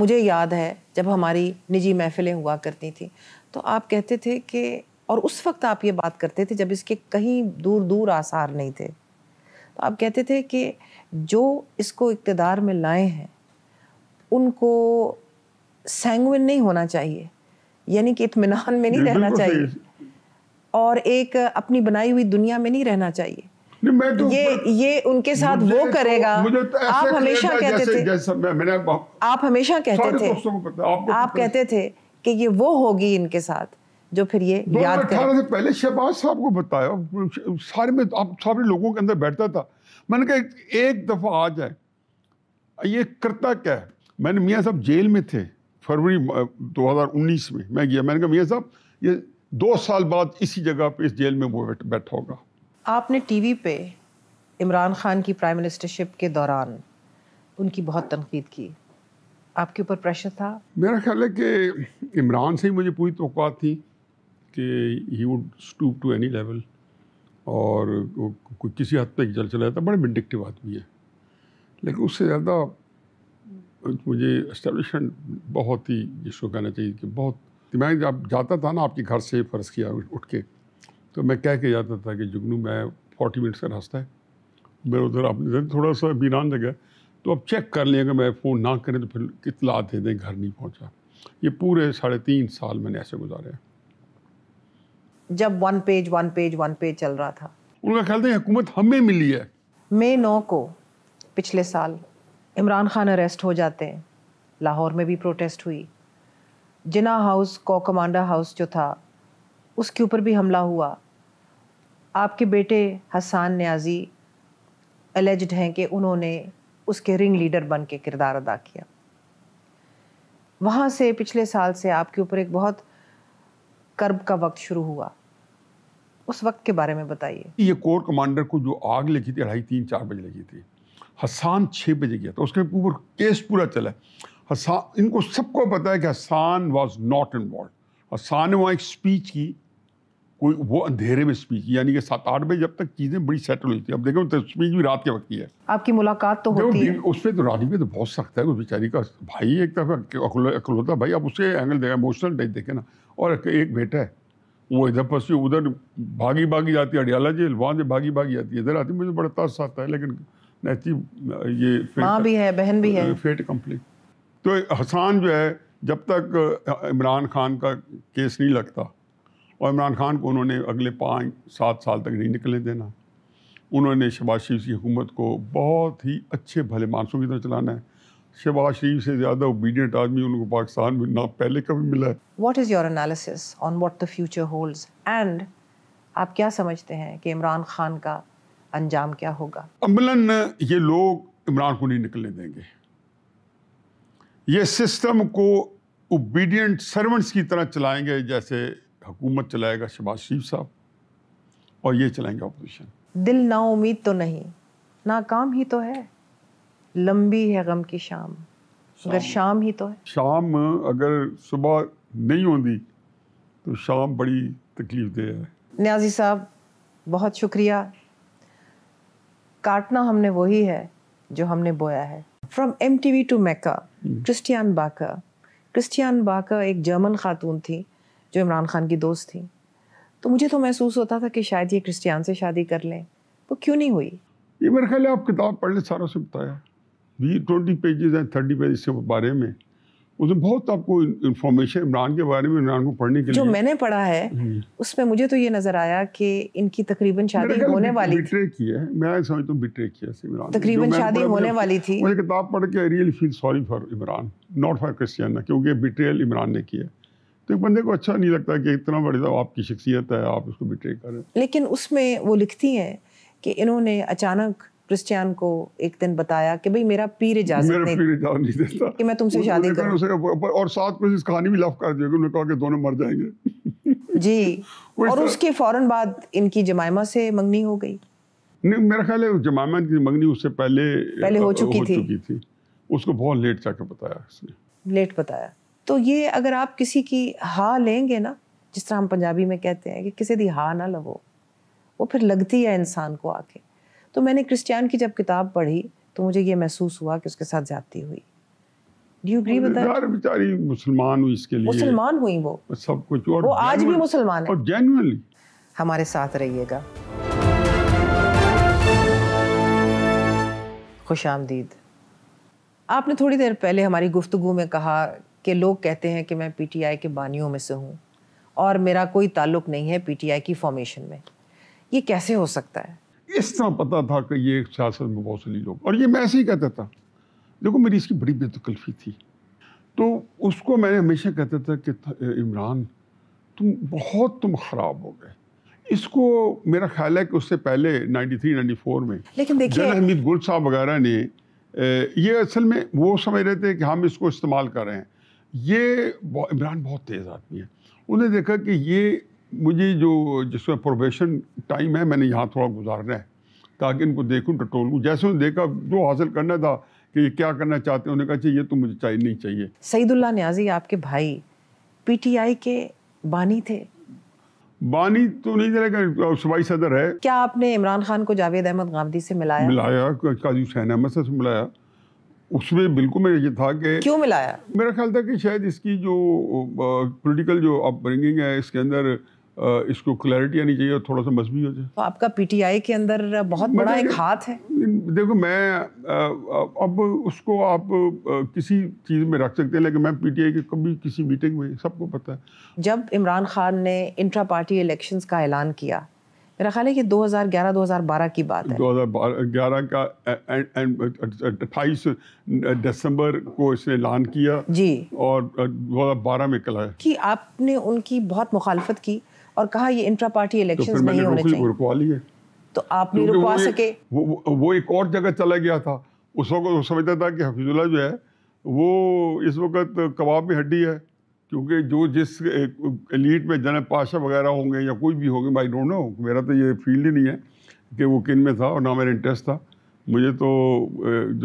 मुझे याद है जब हमारी निजी महफिलें हुआ करती थी तो आप कहते थे कि और उस वक्त आप ये बात करते थे जब इसके कहीं दूर दूर आसार नहीं थे तो आप कहते थे कि जो इसको इकतदार में लाए हैं उनको सैंगविन नहीं होना चाहिए यानी कि इतमान में नहीं रहना चाहिए और एक अपनी बनाई हुई दुनिया में नहीं रहना चाहिए मैं तो ये ये उनके साथ वो तो- करेगा तो, तो आप हमेशा कहते थे जैसे मैंने आप हमेशा कहते थे आप, कहते थे कि ये वो होगी इनके साथ जो फिर ये याद अठारह से पहले शहबाज साहब को बताया सारे में आप सारे लोगों के अंदर बैठता था मैंने कहा एक दफ़ा आ जाए ये करता क्या है मैंने मियाँ साहब जेल में थे फरवरी 2019 में मैं गया मैंने कहा मियाँ साहब ये दो साल बाद इसी जगह पे इस जेल में वो बैठा होगा आपने टीवी पे इमरान खान की प्राइम मिनिस्टरशिप के दौरान उनकी बहुत तनकीद की आपके ऊपर प्रेशर था मेरा ख्याल है कि इमरान से ही मुझे पूरी तो थी कि he would stoop to any level और कोई किसी हद तक जल चला जाता तो बड़े मिडिक्टिव आदमी है लेकिन उससे ज़्यादा मुझे एस्टेब्लिशमेंट बहुत ही जिसको कहना चाहिए कि बहुत मैं जब जाता था ना आपके घर से फ़र्ज़ किया उठ के तो मैं कह के जाता था कि जुगनू मैं फोर्टी मिनट्स का रास्ता है मेरा उधर अपने थोड़ा सा बीरान जगह तो अब चेक कर लें अगर मैं फ़ोन ना करें तो फिर इतला दे दें घर नहीं पहुंचा ये पूरे साढ़े तीन साल मैंने ऐसे गुजारे हैं जब one page one page one page चल रहा था उनका ख्याल था हुकूमत हमें मिली है मई नौ को पिछले साल इमरान खान अरेस्ट हो जाते हैं लाहौर में भी प्रोटेस्ट हुई जिना हाउस को कमांडर हाउस जो था उसके ऊपर भी हमला हुआ आपके बेटे हसान न्याजी एलेज्ड हैं कि उन्होंने उसके रिंग लीडर बन के किरदार अदा किया वहाँ से पिछले साल से आपके ऊपर एक बहुत कर्ब का वक्त शुरू हुआ उस वक्त के बारे में बताइए ये कोर कमांडर को जो आग लगी थी अढ़ाई तीन चार बजे लगी थी हसान छः बजे गया था उसके ऊपर केस पूरा चला हसान इनको सबको पता है कि Hassan was not involve Hassan ने वहाँ एक स्पीच की कोई वो अंधेरे में स्पीच यानी कि सात आठ बजे जब तक चीज़ें बड़ी सेटल हुई थी अब देखो तो स्पीच भी रात के वक्त की है आपकी मुलाकात तो होती है उस पर तो रानी में तो बहुत सख्त है उस बेचारी का भाई एक तरफ अखलोता भाई आप उसके एंगल देखा इमोशनल टाइप देखें ना और एक बेटा है वो इधर फंसी उधर भागी भागी जाती है अडियाला जी वहाँ से भागी भागी जाती है इधर आती मुझे बड़ा तरस आता है लेकिन नैती ये माँ भी है बहन भी है फेट कम्प्लीट तो हसान जो है जब तक इमरान खान का केस नहीं लगता और इमरान खान को उन्होंने अगले पाँच सात साल तक नहीं निकलने देना उन्होंने शहबाज शरीफ की हुकूमत को बहुत ही अच्छे भले मानसों की तरह चलाना है शहबाज शरीफ से ज़्यादा ओबीडियंट आदमी उनको पाकिस्तान में ना पहले कभी मिला है what is your analysis on what the future hold and आप क्या समझते हैं कि इमरान खान का अंजाम क्या होगा अमलन ये लोग इमरान को नहीं निकलने देंगे ये सिस्टम को ओबीडियंट सर्वेंट्स की तरह चलाएंगे जैसे हुकूमत चलाएगा शहबाज शरीफ साहब और ये चलाएंगे अपोजिशन दिल ना उम्मीद तो नहीं नाकाम ही तो है लंबी है गम की शाम अगर शाम ही तो है शाम अगर सुबह नहीं होती तो शाम बड़ी तकलीफ दे है न्याजी साहब बहुत शुक्रिया काटना हमने वही है जो हमने बोया है from M T V to Mecca Kristiane Backer Kristiane Backer एक जर्मन खातून थी जो इमरान खान की दोस्त थी तो मुझे तो महसूस होता था कि शायद ये क्रिस्टियान से शादी कर लें तो क्यों नहीं हुई ये मेरे ख्याल आप किताब पढ़ लें सारा से बताया भी ट्वेंटी पेजेज हैं थर्टी पेजेस के बारे में उसमें बहुत आपको इन्फॉर्मेशन इमरान के बारे में इमरान को पढ़ने के जो लिए मैंने पढ़ा है उसमें मुझे तो ये नज़र आया कि इनकी तकरीबन शादी होने वाली बिट्रे की है मैं समझता हूँ बिट्रे किया इमरान तकरीबन शादी होने वाली थी मुझे किताब पढ़ के I really feel sorry for Imran not for Kristiana क्योंकि बिट्रेल इमरान ने किया तो एक बंदे को अच्छा नहीं लगता कि इतना बड़े साहब तो आपकी शख्सियत है आप उसको बिट्रे करें लेकिन उसमें वो लिखती हैं कि इन्होंने अचानक क्रिश्चियन को एक दिन बताया कि भाई मेरा पीर इजाजत मेरा पीर इजाजत नहीं देता कि मैं तुमसे शादी करूं और साथ में इस कहानी भी लफ कर दी उन्होंने कहा कि दोनों मर जाएंगे जी और उसके फौरन बाद इनकी जमाइमा से मंगनी हो गई नहीं मेरा ख्याल है जमाइमा की मंगनी उससे पहले पहले हो चुकी, थी।, चुकी थी उसको बहुत लेट जाकर बताया उसने लेट बताया तो ये अगर आप किसी की हा लेंगे ना जिस तरह हम पंजाबी में कहते हैं कि किसी की हा ना लवो वो फिर लगती है इंसान को आके तो मैंने क्रिश्चियन की जब किताब पढ़ी तो मुझे ये महसूस हुआ कि उसके साथ जाती हुई बेचारी मुसलमान हुई इसके लिए मुसलमान हुई वो सब कुछ और वो आज भी मुसलमान है और जेन्युइनली हमारे साथ रहिएगा खुश आमदीद आपने थोड़ी देर पहले हमारी गुफ्तगु में कहा कि लोग कहते हैं कि मैं पीटीआई के बानियों में से हूँ और मेरा कोई ताल्लुक नहीं है पीटीआई की फॉर्मेशन में ये कैसे हो सकता है इस तरह पता था कि ये सियासत में बहुत से लोग और ये मैं ऐसे ही कहता था देखो मेरी इसकी बड़ी बेतकल्फी थी तो उसको मैंने हमेशा कहता था कि इमरान तुम बहुत तुम ख़राब हो गए इसको मेरा ख्याल है कि उससे पहले 93 94 में लेकिन देखिए जन हमीद गुल साहब वगैरह ने ये असल में वो समझ रहे थे कि हम इसको इस्तेमाल कर रहे हैं ये इमरान बहुत तेज़ आदमी है उन्हें देखा कि ये मुझे जो जिसमें प्रोबेशन टाइम है मैंने यहाँ थोड़ा गुजारना है ताकि इनको देखूँ टटोलूँ जैसे उन्हें देखा जो हासिल करना था कि ये क्या करना चाहते हैं उन्हें कहा चाहिए तो मुझे चाहिए नहीं चाहिए सईदुल्ला न्याजी आपके भाई पीटीआई के बानी थे बानी तो नहीं चलेगा सुबाई सदर है क्या आपने इमरान खान को जावेद अहमद गांधी से मिलाया मिलाया काजी हुसैन अहमद से मिलाया उसमें बिल्कुल मेरा ये था कि क्यों मिलाया मेरा ख्याल था कि शायद इसकी जो पॉलिटिकल जो ब्रिंगिंग है इसके अंदर इसको क्लैरिटी आनी चाहिए और थोड़ा सा मजबूत हो जाए तो आपका पीटीआई के अंदर बहुत बड़ा तो एक हाथ है देखो मैं अब उसको आप किसी चीज़ में रख सकते हैं लेकिन मैं पीटीआई के कभी किसी मीटिंग में सबको पता है जब इमरान खान ने इंट्रा पार्टी इलेक्शंस का ऐलान किया मेरा ख्याल है कि 2011-2012 की बात है 2011 का अट्ठाईस दिसंबर को इसने ऐलान किया जी और 2012 में कला है कि आपने उनकी बहुत मुखालफत की और कहा ये इंट्रा पार्टी इलेक्शन तो नहीं होने चाहिए रुकवा लिए तो आप नहीं रुकवा सके वो, वो एक और जगह चला गया था उस वक्त समझता था कि हफीजुल्ला जो है वो इस वक्त कबाब में हड्डी है क्योंकि जो जिस एलीट में जन पाशा वगैरह होंगे या कोई भी होंगे आई डोंट नो मेरा तो ये फील्ड ही नहीं है कि वो किन में था और ना मेरा इंटरेस्ट था मुझे तो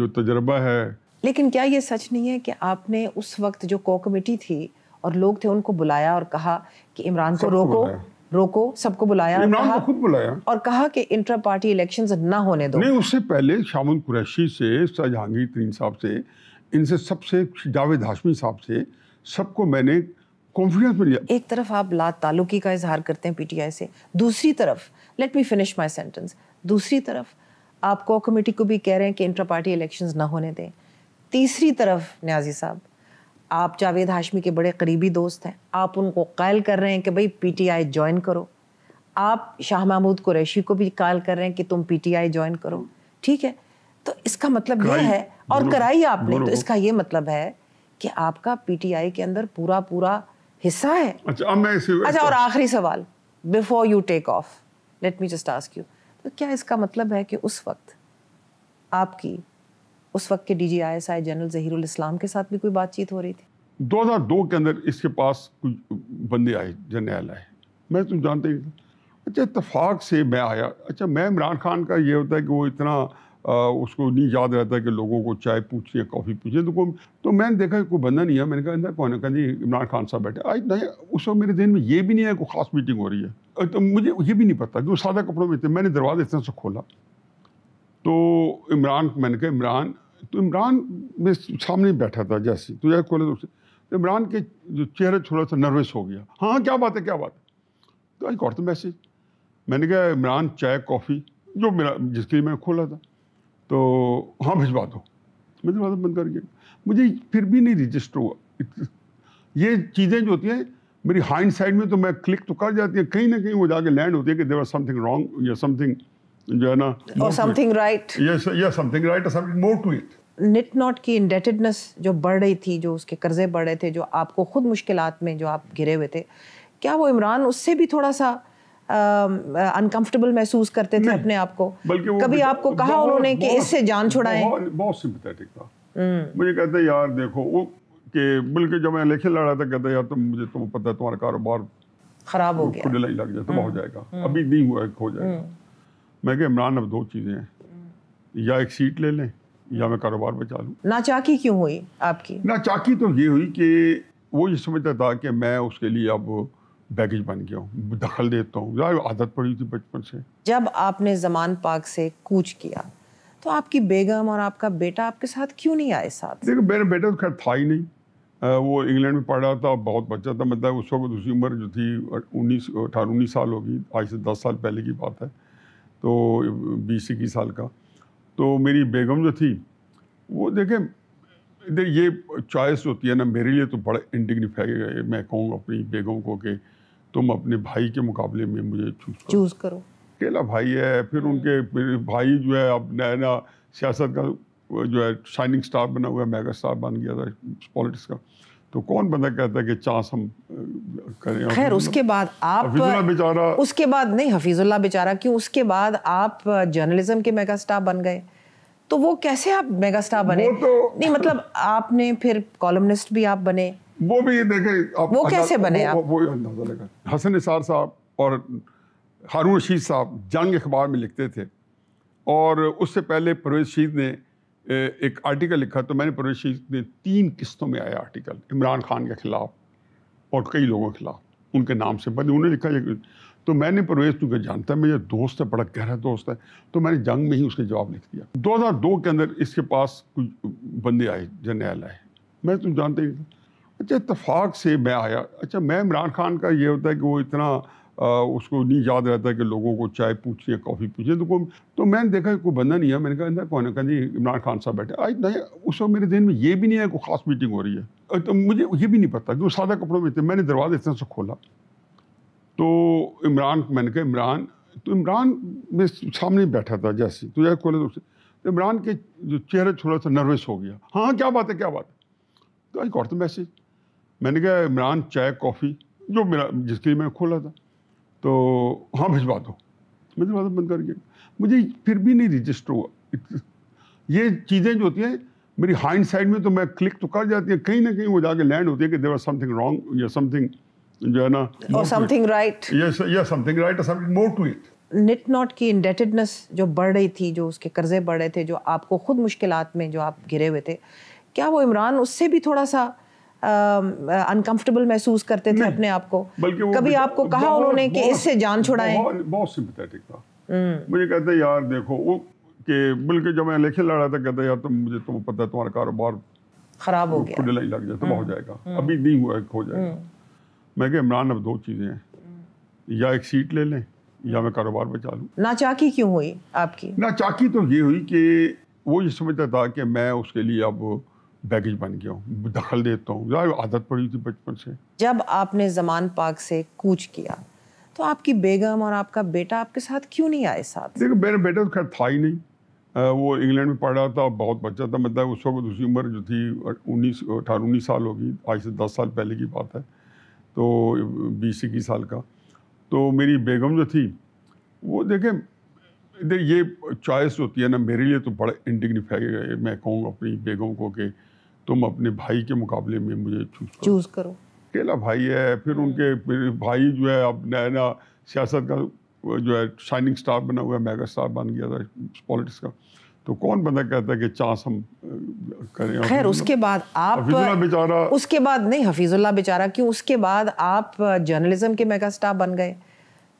जो तजर्बा है लेकिन क्या ये सच नहीं है कि आपने उस वक्त जो को कमेटी थी और लोग थे उनको बुलाया और कहा कि इमरान को रोको रोको सबको बुलाया इमरान को खुद बुलाया और कहा कि इंटर पार्टी इलेक्शन ना होने दो नहीं उससे पहले शामुल कुरैशी से शाह जहांगीर तरीन साहब से इनसे सबसे जावेद हाशमी साहब से सबको मैंने कॉन्फिडेंस में लिया एक तरफ आप ला तालुकी का इजहार करते हैं पीटीआई से दूसरी तरफ let me finish my sentence दूसरी तरफ आप को कमेटी को भी कह रहे हैं कि इंटर पार्टी इलेक्शन ना होने दें तीसरी तरफ न्याजी साहब आप जावेद हाशमी के बड़े करीबी दोस्त हैं आप उनको कायल कर रहे हैं कि भाई पीटीआई ज्वाइन करो आप शाह महमूद कुरैशी को भी कायल कर रहे हैं कि तुम पीटीआई ज्वाइन करो ठीक है तो इसका मतलब यह है और कराई आपने तो इसका ये मतलब है कि आपका पीटीआई के अंदर पूरा पूरा हिस्सा है अच्छा मैं इसी अच्छा और आखिरी सवाल before you take off let me just ask you तो क्या इसका मतलब है कि उस वक्त आपकी उस वक्त के डी जनरल जहीरुल इस्लाम के साथ भी कोई बातचीत हो रही थी 2002 के अंदर इसके पास कुछ बंदे आए जनरल आए मैं तुम तो जानते ही अच्छा इतफाक़ से मैं आया अच्छा मैं इमरान खान का ये होता है कि वो इतना उसको नहीं याद रहता कि लोगों को चाय पूछिए कॉफ़ी पूछिए तो तो मैंने देखा कोई बंदा नहीं है मैंने कहा अंदर कौन है कहा इमरान खान साहब बैठे आज नहीं उस वक्त मेरे दिन में ये भी नहीं है कोई ख़ास मीटिंग हो रही है तो मुझे ये भी नहीं पता कि वो सादा कपड़ों में थे मैंने दरवाज़ा इतना से खोला तो इमरान मैंने कहा इमरान तो इमरान मेरे सामने बैठा था जैसे तो जैसे खोले तो इमरान के जो चेहरे थोड़ा सा नर्वस हो गया हाँ क्या बात है क्या बात है तो आई कौर द मैसेज मैंने कहा इमरान चाय कॉफ़ी जो मेरा जिसके लिए मैंने खोला था तो हाँ भिजवा दो मैं दरवाज़ा बंद कर गया मुझे फिर भी नहीं रजिस्टर हुआ ये चीज़ें जो होती हैं मेरी हाइंड साइड में तो मैं क्लिक तो कर जाती है कहीं ना कहीं वो जाके लैंड होती है कि देर आर समथिंग रॉन्ग या समथिंग जो है ना something right something right something more to it nit not की इंडेटेडनेस जो बढ़ रही थी जो उसके कर्जे बढ़ रहे थे जो आपको खुद मुश्किलात में जो आप घिरे हुए थे क्या वो इमरान उससे भी थोड़ा सा अनकंफर्टेबल महसूस करते थे अपने आप को कभी आपको कहा उन्होंने कि इससे जान छुड़ाएं बहुत सिंपथेटिक था हम्म। मुझे कहते यार देखो वो कि बल्कि जब मैं लेखे लड़ा था कहते यार तुम मुझे तुम तो पता है तुम्हारा कारोबार खराब हो गया खुदलाई लग जाए तबाह हो जाएगा हम्म। अभी नहीं हुआ हो जाएगा हम्म। मैं कह इमरान अब दो चीज़ें हैं या एक सीट ले लें या मैं कारोबार बचा लूँ नाचाकी क्यों हुई आपकी नाचाकी तो ये हुई कि वो ये समझता था कि मैं उसके लिए अब बैगेज बन गया हूँ दखल देता हूँ आदत पड़ी थी बचपन से जब आपने जमान पाक से कूच किया तो आपकी बेगम और आपका बेटा आपके साथ क्यों नहीं आए साथ देखो मेरा बेटा तो खैर था ही नहीं आ, वो इंग्लैंड में पढ़ रहा था बहुत बच्चा था मतलब उस वक्त उसकी उम्र जो थी उन्नीस अठारह उन्नीस साल होगी आज से दस साल पहले की बात है तो बीस इक्कीस साल का तो मेरी बेगम जो थी वो देखें इधर ये चॉइस होती है ना मेरे लिए तो बड़ा इंडिग्निफाई मैं कहूँ अपनी बेगम को कि तुम अपने भाई के मुकाबले में मुझे चूज चूज करो अकेला भाई है फिर उनके फिर भाई जो है अब नया नया सियासत का जो है शाइनिंग स्टार बना हुआ है मेगा स्टार बन गया था पॉलिटिक्स का तो कौन बंदा कहता है कि चांस हम करें खैर उसके बाद आप बेचारा उसके बाद नहीं हफीजुल्ला बेचारा क्यों उसके बाद आप जर्नलिज्म के मेगा स्टार बन गए तो वो कैसे आप मेगा स्टार बने तो... नहीं मतलब आपने फिर कॉलमनिस्ट भी आप बने वो भी देखे आप वो कैसे बने वो, आप? वो, वो अंदाजा लगा हसन निसार साहब और हारून रशीद साहब जंग अखबार में लिखते थे और उससे पहले परवेज शीद ने एक आर्टिकल लिखा तो मैंने परवेज शीद ने तीन किस्तों में आया आर्टिकल इमरान खान के ख़िलाफ़ और कई लोगों के ख़िलाफ़ उनके नाम से बने उन्होंने लिखा तो मैंने परवेज क्योंकि जानता है मेरा दोस्त है बड़ा गहरा दोस्त है तो मैंने जंग में ही उसके जवाब लिख दिया 2002 के अंदर इसके पास कुछ बंदे आए जनरल आए मैं तुम तो जानते ही अच्छा इतफाक़ से मैं आया अच्छा मैं इमरान खान का ये होता है कि वो इतना आ, उसको नहीं याद रहता कि लोगों को चाय पूछिए कॉफ़ी पूछिए तो कोई तो मैंने देखा कोई बंदा नहीं है मैंने कहा ना कौन कहा इमरान खान साहब बैठे आज नहीं उस वक्त मेरे दिन में ये भी नहीं है कोई ख़ास मीटिंग हो रही है तो मुझे ये भी नहीं पता कि वो सादा कपड़ों में थे मैंने दरवाज़ा इतना से खोला तो इमरान मैंने कहा इमरान तो इमरान मेरे सामने बैठा था जैसे तो जैसे खोला तो, तो इमरान के जो चेहरे थोड़ा सा नर्वस हो गया हाँ क्या बात है क्या बात है तो आई गॉट द मैसेज मैंने कहा इमरान चाय कॉफ़ी जो मेरा जिसके लिए मैंने खोला था तो हाँ भिजवा दो मैं भिजवा दो बंद गया मुझे फिर भी नहीं रजिस्टर हुआ ये चीज़ें जो होती हैं मेरी हाइंड साइड में तो मैं क्लिक तो कर जाती है कहीं ना कहीं वो जाके लैंड होती है कि देर आर समथिंग रॉन्ग या समथिंग जो है ना समथिंग राइट या something right something more to it nit not की इंडेटेडनेस जो बढ़ रही थी जो उसके कर्जे बढ़ रहे थे जो आपको खुद मुश्किल में जो आप घिरे हुए थे क्या वो इमरान उससे भी थोड़ा सा अनकंफर्टेबल महसूस करते थे अपने आप को कभी आपको कहा उन्होंने कि इससे जान छुड़ाएं बहुत सिंपैथेटिक था हम्म। मुझे कहते यार देखो वो कि बल्कि जब मैं इलेक्शन लड़ा था कहते यार तुम तो मुझे तुम तो पता है तुम्हारा कारोबार खराब हो गया खुद लग जाए तो हम्म। हो जाएगा हम्म। अभी नहीं हुआ हो जाएगा मैं कह इमरान अब दो चीज़ें हैं या एक सीट ले लें या मैं कारोबार बचा लूँ नाचाकी क्यों हुई आपकी नाचाकी तो ये हुई कि वो ये समझता था कि मैं उसके लिए अब बैगेज बन गया हूँ दखल देता हूँ यार आदत पड़ी थी बचपन से जब आपने जमान पाक से कूच किया तो आपकी बेगम और आपका बेटा आपके साथ क्यों नहीं आए साथ देखो मेरा बेटा तो खैर था ही नहीं आ, वो इंग्लैंड में पढ़ रहा था बहुत बच्चा था मतलब उस वक्त उसकी उम्र जो थी उन्नीस अठारह उन्नीस साल होगी आज से दस साल पहले की बात है तो बीस इक्कीस साल का तो मेरी बेगम जो थी वो देखें ये चॉइस होती है ना मेरे लिए तो बड़ा इंडिग्निफाई मैं कहूँ अपनी बेगों को कि तुम अपने भाई के मुकाबले में मुझे चूज करो अकेला भाई है फिर उनके भाई जो है अब नया नया सियासत का जो है शाइनिंग स्टार बना हुआ है मेगा स्टार बन गया था पॉलिटिक्स का तो कौन बंदा कहता है कि चांस हम करें खैर तो उसके बाद आप हफीजुल्ला बेचारा उसके बाद नहीं हफीजुल्ला बेचारा क्यों उसके बाद आप जर्नलिज्म के मेगा स्टार बन गए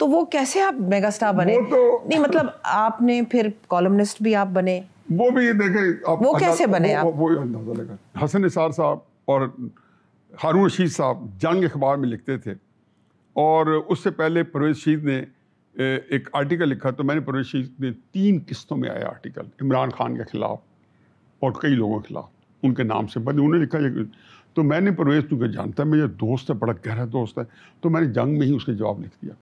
तो वो कैसे आप मेगा स्टार बने तो नहीं मतलब आपने फिर कॉलमनिस्ट भी आप बने वो भी देखे आप वो कैसे बने वो, आप वो, वो अंदाजा लगा हसन निसार साहब और हारून रशीद साहब जंग अखबार में लिखते थे और उससे पहले परवेज रशीद ने एक आर्टिकल लिखा तो मैंने परवेज रशीद ने तीन किस्तों में आया आर्टिकल इमरान खान के ख़िलाफ़ और कई लोगों के ख़िलाफ़ उनके नाम से बने उन्होंने लिखा तो मैंने परवेज क्योंकि जानता है मेरा दोस्त है बड़ा गहरा दोस्त है तो मैंने जंग में ही उसके जवाब लिख दिया